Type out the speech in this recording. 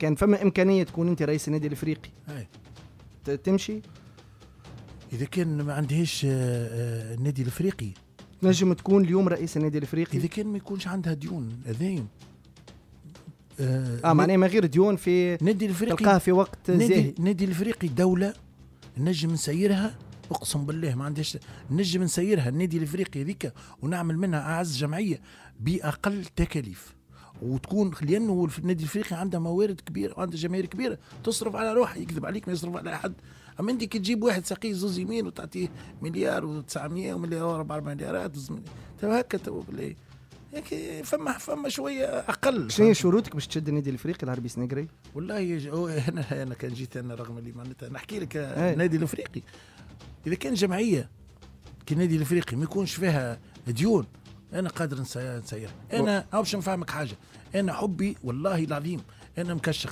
كان فما امكانيه تكون انت رئيس النادي الافريقي أي. تمشي اذا كان ما عندهاش آه، آه، النادي الافريقي نجم تكون اليوم رئيس النادي الافريقي اذا كان ما يكونش عندها ديون هذايا اه, آه معناه ما غير ديون في نادي الافريقي تلقاها في وقت نادي زاهي نادي الافريقي دوله نجم نسيرها اقسم بالله ما عندهاش نجم نسيرها النادي الافريقي هذيك ونعمل منها اعز جمعيه باقل تكاليف وتكون لانه النادي الافريقي عنده موارد كبيره وعنده جماهير كبيره تصرف على روحه يكذب عليك ما يصرف على احد اما انت كي تجيب واحد ساقيه زوز يمين وتعطيه مليار و900 ومليار و4 مليارات تو هكا تو فما فما شويه اقل شنو هي شروطك باش تشد النادي الافريقي العربي السنغري؟ والله انا انا كان جيت انا رغم اللي معناتها نحكي لك إيه. النادي الافريقي اذا كان جمعيه كي النادي الافريقي ما يكونش فيها ديون انا قادر نسير انا اوبشن فاهمك حاجه انا حبي والله العظيم انا مكشخ